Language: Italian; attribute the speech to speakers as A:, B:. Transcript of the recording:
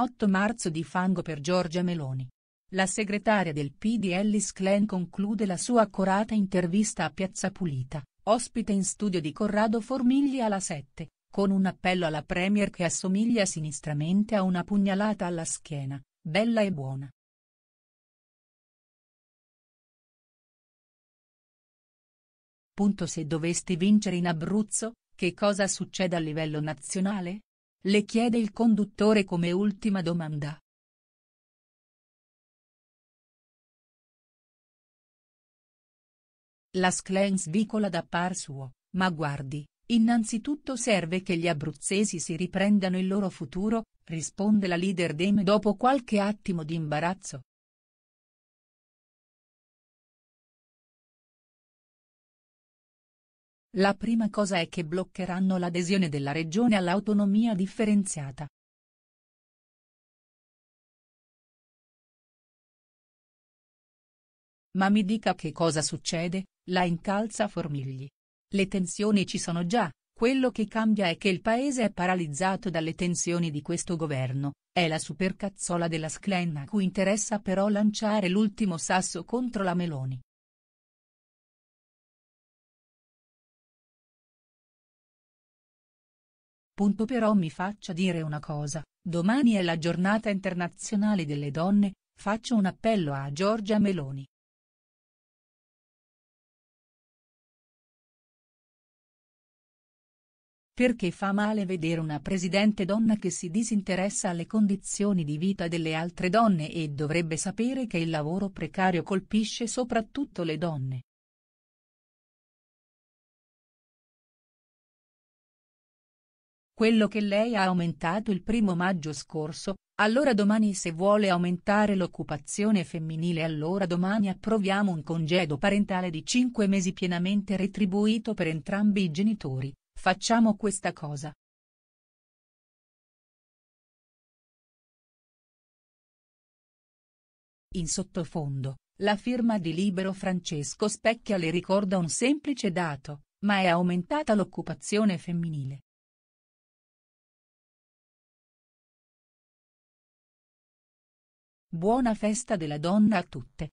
A: 8 marzo di fango per Giorgia Meloni. La segretaria del PD Ellis Klein conclude la sua accurata intervista a Piazza Pulita, ospite in studio di Corrado Formigli alla
B: 7, con un appello alla Premier che assomiglia sinistramente a una pugnalata alla schiena, bella e buona. Punto se dovesti vincere in Abruzzo, che cosa succede a livello nazionale? le chiede il conduttore come ultima domanda. La Sclen svicola da par suo, ma guardi, innanzitutto
A: serve che gli abruzzesi si riprendano il loro futuro, risponde la leader Deme dopo
B: qualche attimo di imbarazzo. La prima cosa è che bloccheranno l'adesione della regione all'autonomia differenziata. Ma mi dica che cosa succede, la incalza Formigli. Le tensioni ci sono già, quello
A: che cambia è che il paese è paralizzato dalle tensioni di questo governo, è la supercazzola
B: della Sclenna a cui interessa però lanciare l'ultimo sasso contro la Meloni. Punto però mi faccia dire una cosa, domani è la giornata internazionale delle donne, faccio un appello a Giorgia Meloni. Perché fa male vedere una presidente donna che si disinteressa alle condizioni di vita delle altre donne e dovrebbe sapere che il lavoro precario colpisce soprattutto le donne. quello che lei ha aumentato il primo maggio scorso, allora domani
A: se vuole aumentare l'occupazione femminile allora domani approviamo un congedo
B: parentale di 5 mesi pienamente retribuito per entrambi i genitori, facciamo questa cosa. In sottofondo, la firma di Libero Francesco Specchia le ricorda un semplice dato, ma è aumentata l'occupazione femminile. Buona festa della donna a tutte.